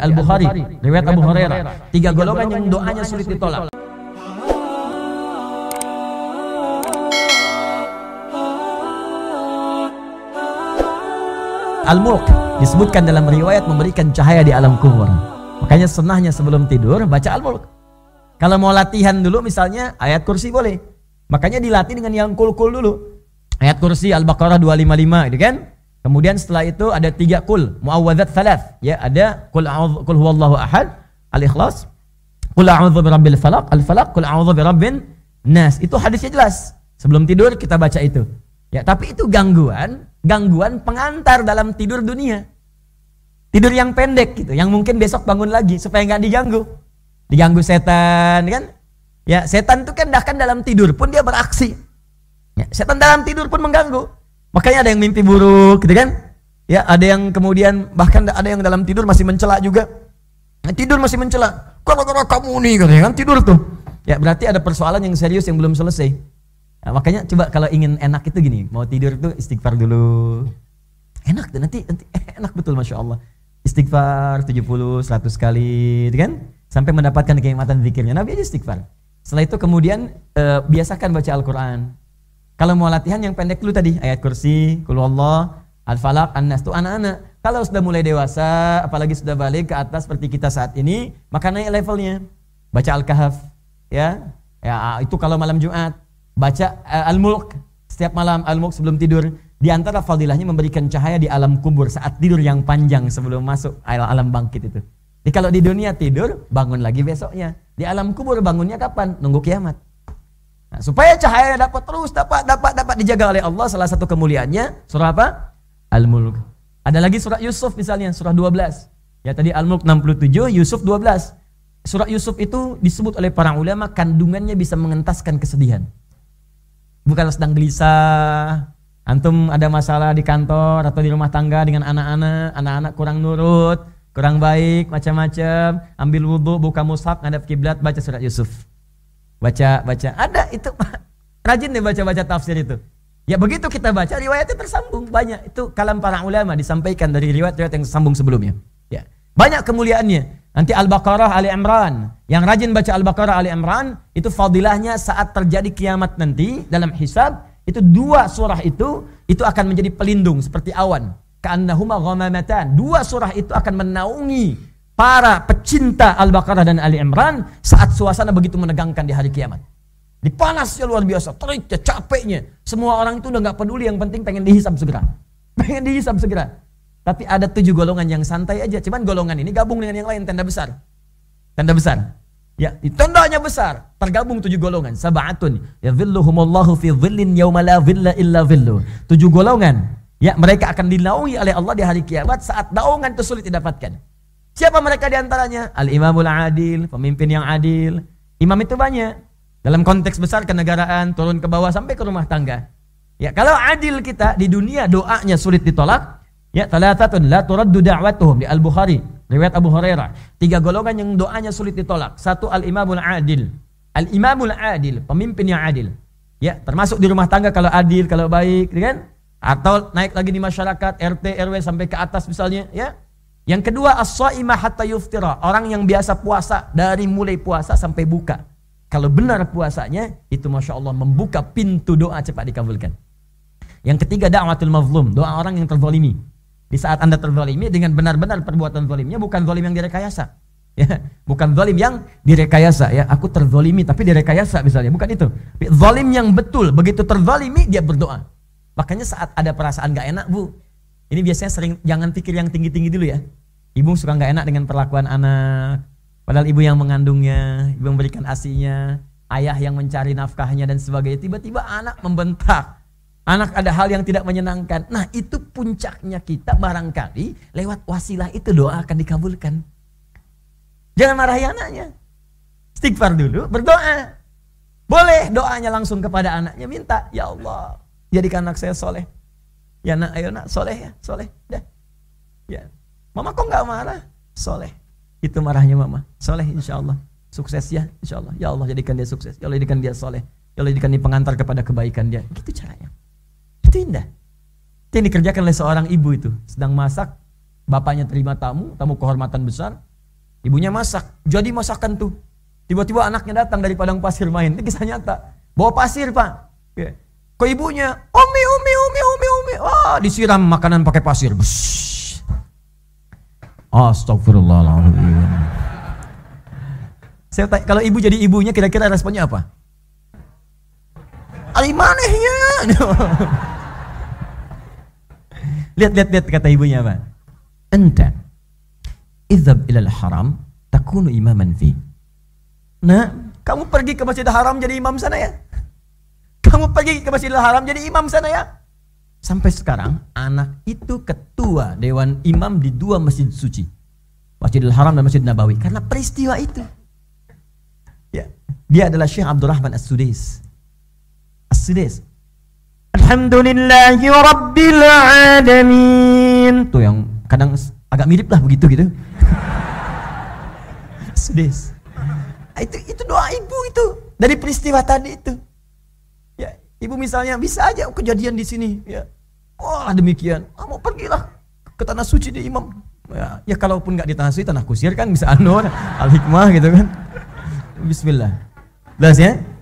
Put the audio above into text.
Al-Bukhari, riwayat Abu Hurairah. Tiga golongan yang doanya sulit ditolak. Al-Mulk disebutkan dalam riwayat memberikan cahaya di alam kubur. Makanya senahnya sebelum tidur baca Al-Mulk. Kalau mau latihan dulu misalnya ayat kursi boleh. Makanya dilatih dengan yang kul-kul dulu. Ayat kursi Al-Baqarah 255 gitu kan? Kemudian setelah itu ada tiga kul, muawwadzat thalath. Ya, ada kul a'udzu kul huwallahu ahad, al-ikhlas. Kul a'udzu birabbil falaq, al-falaq, kul a'udzu birabbin nas. Itu hadisnya jelas. Sebelum tidur kita baca itu. Ya, tapi itu gangguan, gangguan pengantar dalam tidur dunia. Tidur yang pendek gitu, yang mungkin besok bangun lagi supaya nggak diganggu. Diganggu setan ya kan? Ya, setan itu kan bahkan dalam tidur pun dia beraksi. Ya, setan dalam tidur pun mengganggu. Makanya ada yang mimpi buruk gitu kan? Ya, ada yang kemudian bahkan ada yang dalam tidur masih mencela juga. Nah, tidur masih mencela. Gara-gara kamu nih gitu kan tidur tuh. Ya, berarti ada persoalan yang serius yang belum selesai. Ya, makanya coba kalau ingin enak itu gini, mau tidur itu istighfar dulu. Enak tuh nanti, nanti eh, enak betul Masya Allah. Istighfar 70, 100 kali gitu kan? Sampai mendapatkan kenikmatan zikirnya. Nabi aja istighfar. Setelah itu kemudian e, biasakan baca Al-Quran. Kalau mau latihan yang pendek dulu tadi, ayat kursi, kulullah, al-falak, an-nas itu anak-anak. Kalau sudah mulai dewasa, apalagi sudah balik ke atas seperti kita saat ini, maka naik levelnya. Baca Al-Kahf, ya. Ya, itu kalau malam Jumat. Baca uh, Al-Mulk setiap malam Al-Mulk sebelum tidur. Di antara fadilahnya memberikan cahaya di alam kubur saat tidur yang panjang sebelum masuk alam, alam bangkit itu. Jadi kalau di dunia tidur, bangun lagi besoknya. Di alam kubur bangunnya kapan? Nunggu kiamat. Nah, supaya cahaya dapat terus dapat dapat dapat dijaga oleh Allah salah satu kemuliaannya surah apa? Al-Mulk. Ada lagi surah Yusuf misalnya surah 12. Ya tadi Al-Mulk 67, Yusuf 12. Surah Yusuf itu disebut oleh para ulama kandungannya bisa mengentaskan kesedihan. Bukan sedang gelisah, antum ada masalah di kantor atau di rumah tangga dengan anak-anak, anak-anak kurang nurut, kurang baik, macam-macam, ambil wudhu, buka mushaf, ngadap kiblat, baca surat Yusuf baca baca ada itu rajin deh baca baca tafsir itu ya begitu kita baca riwayatnya tersambung banyak itu kalam para ulama disampaikan dari riwayat-riwayat yang sambung sebelumnya ya banyak kemuliaannya nanti al-baqarah ali imran yang rajin baca al-baqarah ali imran itu fadilahnya saat terjadi kiamat nanti dalam hisab itu dua surah itu itu akan menjadi pelindung seperti awan. Ka'annahuma ghamamatan. Dua surah itu akan menaungi para pecinta Al-Baqarah dan Ali Imran saat suasana begitu menegangkan di hari kiamat. Dipanasnya luar biasa, teriknya, capeknya. Semua orang itu udah nggak peduli, yang penting pengen dihisap segera. Pengen dihisap segera. Tapi ada tujuh golongan yang santai aja. Cuman golongan ini gabung dengan yang lain, tenda besar. Tenda besar. Ya, tendanya besar, tergabung tujuh golongan. Sabatun, ya zilluhumullahu fi zillin yawma la illa villu. Tujuh golongan. Ya, mereka akan dinaungi oleh Allah di hari kiamat saat daungan itu sulit didapatkan. Siapa mereka diantaranya? Al-imamul adil, pemimpin yang adil. Imam itu banyak. Dalam konteks besar kenegaraan, turun ke bawah sampai ke rumah tangga. Ya, kalau adil kita di dunia doanya sulit ditolak, ya talatatun la turaddu da'watuhum di Al-Bukhari, riwayat Abu Hurairah. Tiga golongan yang doanya sulit ditolak. Satu al-imamul adil. Al-imamul adil, pemimpin yang adil. Ya, termasuk di rumah tangga kalau adil, kalau baik, kan? Atau naik lagi di masyarakat, RT, RW sampai ke atas misalnya, ya yang kedua as saimah hatta yuftira, orang yang biasa puasa dari mulai puasa sampai buka. Kalau benar puasanya, itu Masya Allah membuka pintu doa cepat dikabulkan. Yang ketiga da'watul mazlum, doa orang yang terzalimi. Di saat Anda terzalimi dengan benar-benar perbuatan zalimnya bukan zalim yang direkayasa. Ya, bukan zalim yang direkayasa ya. Aku terzalimi tapi direkayasa misalnya, bukan itu. Zalim yang betul, begitu terzalimi dia berdoa. Makanya saat ada perasaan gak enak, Bu, ini biasanya sering jangan pikir yang tinggi-tinggi dulu ya. Ibu suka nggak enak dengan perlakuan anak. Padahal ibu yang mengandungnya, ibu memberikan asinya, ayah yang mencari nafkahnya dan sebagainya. Tiba-tiba anak membentak. Anak ada hal yang tidak menyenangkan. Nah itu puncaknya kita barangkali lewat wasilah itu doa akan dikabulkan. Jangan marahi anaknya. Stigfar dulu, berdoa. Boleh doanya langsung kepada anaknya minta, ya Allah, jadikan anak saya soleh. Ya nak, ayo nak, soleh ya, soleh. Dah. Ya. Mama kok nggak marah? Soleh. Itu marahnya mama. Soleh insya Allah. Sukses ya insya Allah. Ya Allah jadikan dia sukses. Ya Allah jadikan dia soleh. Ya Allah jadikan dia pengantar kepada kebaikan dia. Gitu caranya. Itu indah. Itu yang dikerjakan oleh seorang ibu itu. Sedang masak, bapaknya terima tamu, tamu kehormatan besar. Ibunya masak, jadi masakan tuh. Tiba-tiba anaknya datang dari padang pasir main. Ini kisah nyata. Bawa pasir pak. Ya. Ke ibunya, umi, umi, umi, umi, disiram makanan pakai pasir. Astagfirullahaladzim. Saya tanya, kalau ibu jadi ibunya kira-kira responnya apa? Alimanehnya. lihat, lihat, lihat kata ibunya apa? Entah. Izab ilal haram takunu imaman fi. Nah, kamu pergi ke Masjidil Haram jadi imam sana ya. Kamu pergi ke Masjidil Haram jadi imam sana ya. Sampai sekarang anak itu ketua dewan imam di dua masjid suci. Masjidil Haram dan Masjid Nabawi karena peristiwa itu. Ya. Dia adalah Syekh Abdurrahman As-Sudais. As-Sudais. Alhamdulillahirabbil alamin. Tuh yang kadang agak mirip lah begitu gitu. Sudais. Itu itu doa ibu itu dari peristiwa tadi itu. Ya, ibu misalnya bisa aja kejadian di sini ya. Allah demikian. Kamu ah, pergilah ke tanah suci di imam. Ya, ya kalaupun nggak di tanah suci tanah kusir kan bisa anur Al-Hikmah gitu kan. Bismillah. Jelas ya?